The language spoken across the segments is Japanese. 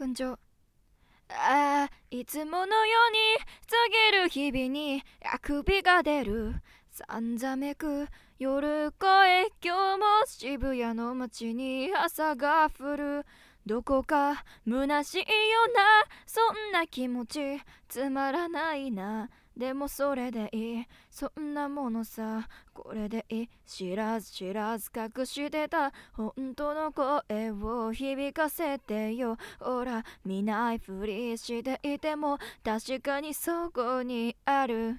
群青ああいつものように告ぎる日々にあくびが出るさんざめく夜越え今日も渋谷の街に朝が降るどこか虚しいようなそんな気持ちつまらないなでもそれでいいそんなものさこれでいい知らず知らず隠してた本当の声を響かせてよほら見ないふりしていても確かにそこにある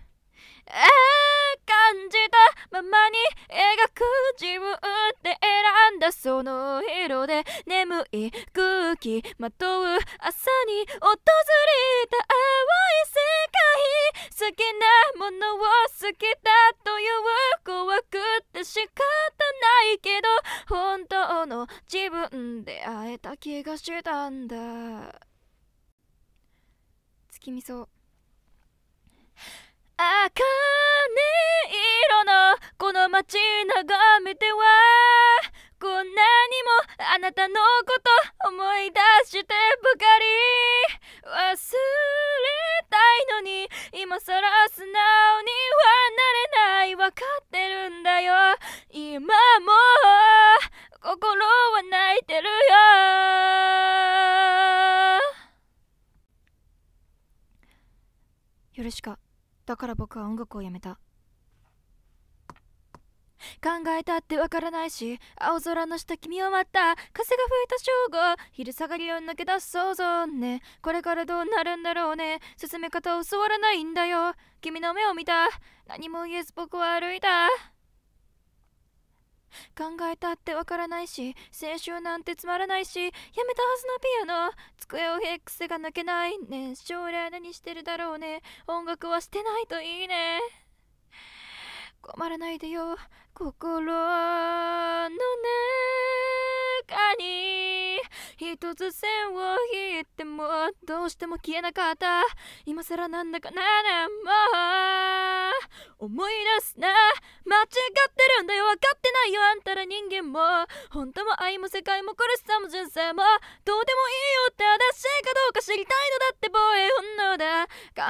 えー、感じたままに描く自分って選んだその色で眠い空気まとう朝に音分で会えた気がしたんだ月見草赤ね色のこの街眺めてはこんなにもあなたのこと思い出してばかりよろしカだから僕は音楽をやめた考えたってわからないし青空の下君を待った風が吹いた正午昼下がりを抜け出す想像ねこれからどうなるんだろうね進め方を教わらないんだよ君の目を見た何も言えず僕は歩いた考えたってわからないし青春なんてつまらないしやめたはずのピアノ机を X が抜けないね将来何してるだろうね音楽はしてないといいね困らないでよ心のね一つ線を引いてもどうしても消えなかった今更なんだかならも思い出すな間違ってるんだよ分かってないよあんたら人間も本当も愛も世界も苦しさも人生もどうでもいいよって正しいかどうか知りたいのだって防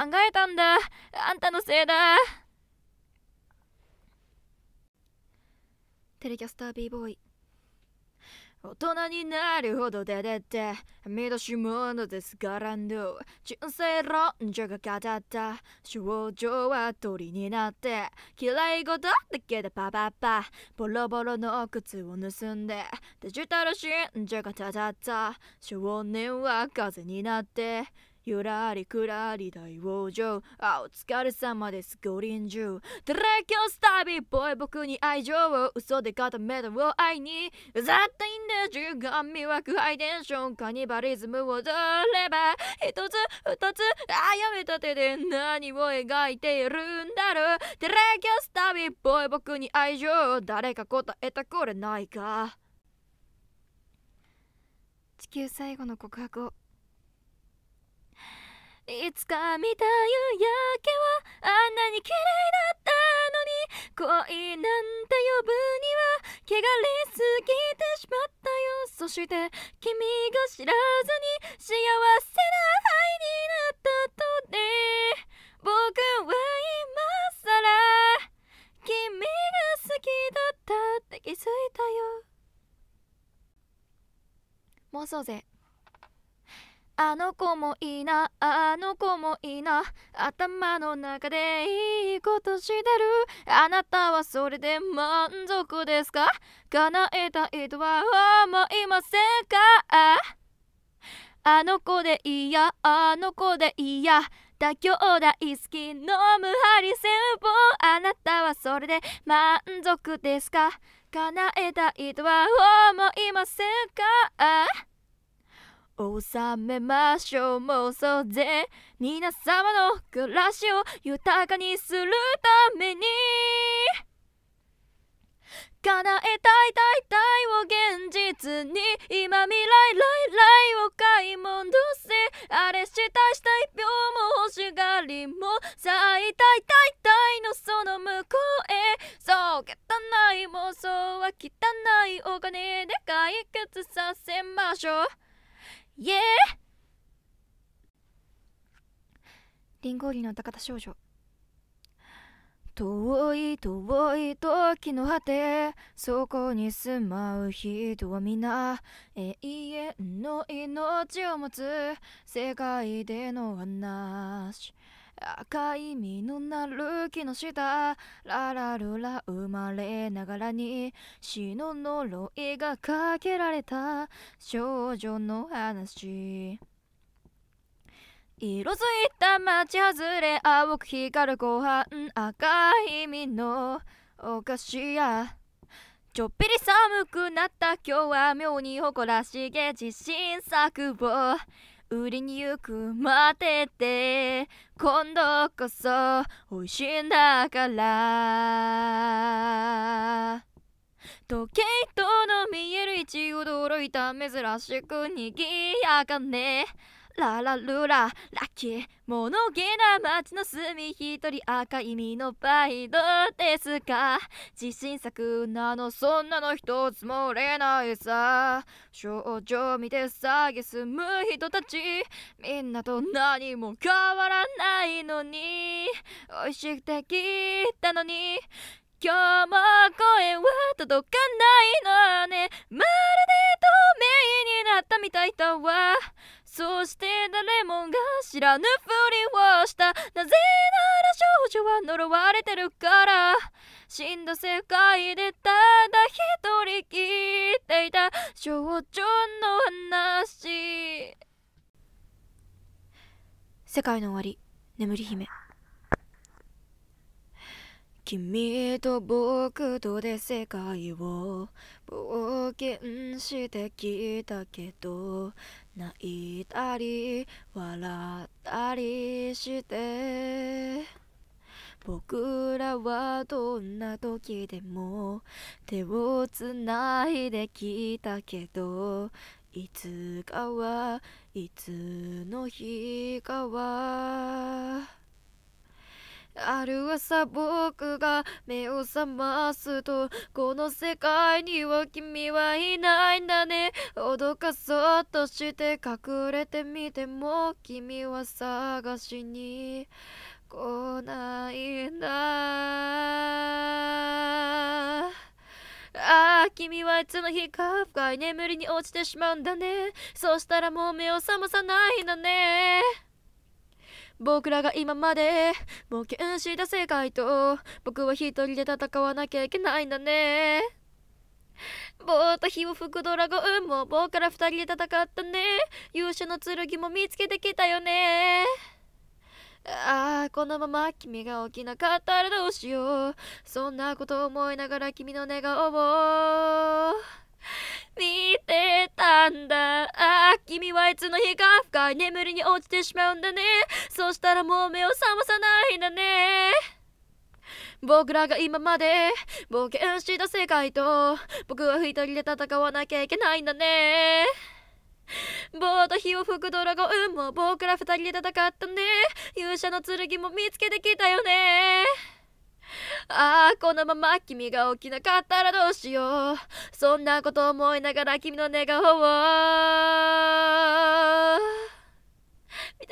衛本能だ考えたんだあんたのせいだテレキャスター b ボーイ大人になるほど出てって見出し物ですからど人生論者が語った症状は鳥になって嫌い事だけでパパパボロボロの靴を盗んでデジタル信者が語った少年は風になってゆらりくらり大往生あお疲れ様ですご臨終テレキョスタビボイ僕に愛情を嘘で固めたを愛に絶対で中間魅惑ハイテンションカニバリズムを取れば一つ二つあやめた手で何を描いているんだろうテレキョスタビボイ僕に愛情誰か答えたこれないか地球最後の告白をいつか見た夕焼けはあんなに綺麗だったのに恋なんて呼ぶには汚れすぎてしまったよそして君が知らずに幸せな愛になったとで僕は今更君が好きだったって気づいたよ妄想勢あの子もいいなあの子もいいな頭の中でいいことしてるあなたはそれで満足ですか叶えたいとは思いませんかあの子でいいやあの子でいいや妥協大好きの無ハリ戦法あなたはそれで満足ですか叶えたいとは思いませんか収めましょう妄想で皆様の暮らしを豊かにするために叶えたい大体を現実に今未来来来を買い戻せあれしたいしたい病も欲しがりもさいたい大体のその向こうへそう汚い妄想は汚いお金で解決させましょうイエーリンゴーリの高田少女遠い遠い時の果てそこに住まう人は皆永遠の命を持つ世界での話赤い実のなる木の下ララルラ生まれながらに死の呪いがかけられた少女の話色づいた街外れ青く光るご飯赤い実のお菓子やちょっぴり寒くなった今日は妙に誇らしげ自信作を売りに行く待ってて今度こそ美味しいんだから時計との見える位置ご驚いた珍しくにぎやかねララルララキー物気な街の隅一人赤い身のバイドですか自信作なのそんなの一つも売れないさ症状見て詐欺すむ人たちみんなと何も変わらないのに美味しくて聞いたのに今日も声は届かないのねまるで透明になったみたいだわそして誰もが知らぬふりをしたなぜなら少女は呪われてるから死んだ世界でただ一人聞いていた少女の話世界の終わり眠り姫君と僕とで世界を冒険してきたけど泣いたり笑ったりして僕らはどんな時でも手をつないできたけどいつかはいつの日かはある朝僕が目を覚ますとこの世界には君はいないんだね脅かそうとして隠れてみても君は探しに来ないんだああ、君はいつの日か深い眠りに落ちてしまうんだね。そしたらもう目を覚まさないんだね。僕らが今まで冒険した世界と僕は一人で戦わなきゃいけないんだねぼーっと火を吹くドラゴンも棒から二人で戦ったね勇者の剣も見つけてきたよねああこのまま君が起きなかったらどうしようそんなことを思いながら君の願顔を見てたんだああ君はいつの日か深い眠りに落ちてしまうんだねそしたらもう目を覚まさないんだね僕らが今まで冒険した世界と僕は一人で戦わなきゃいけないんだね棒と火を吹くドラゴンも僕ら二人で戦ったね勇者の剣も見つけてきたよねああこのまま君が起きなかったらどうしようそんなこと思いながら君の寝顔を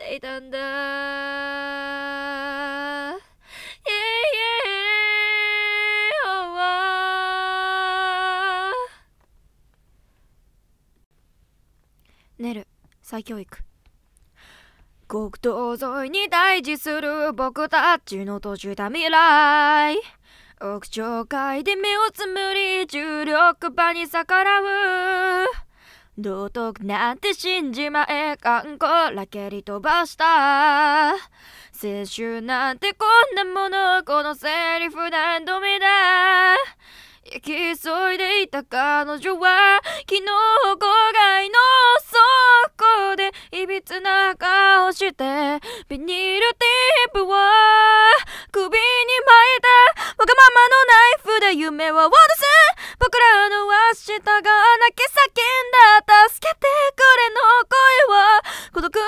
ていたんだ yeah, yeah, oh, o ネル再教育国道沿いに対峙する僕たちの閉じた未来屋上階で目をつむり重力場に逆らう道徳なんて信じまえかんこら蹴り飛ばした青春なんてこんなものこのセリフ何度目だ行き急いでいた彼女は昨日郊外の倉庫でいびつな顔してビニール届く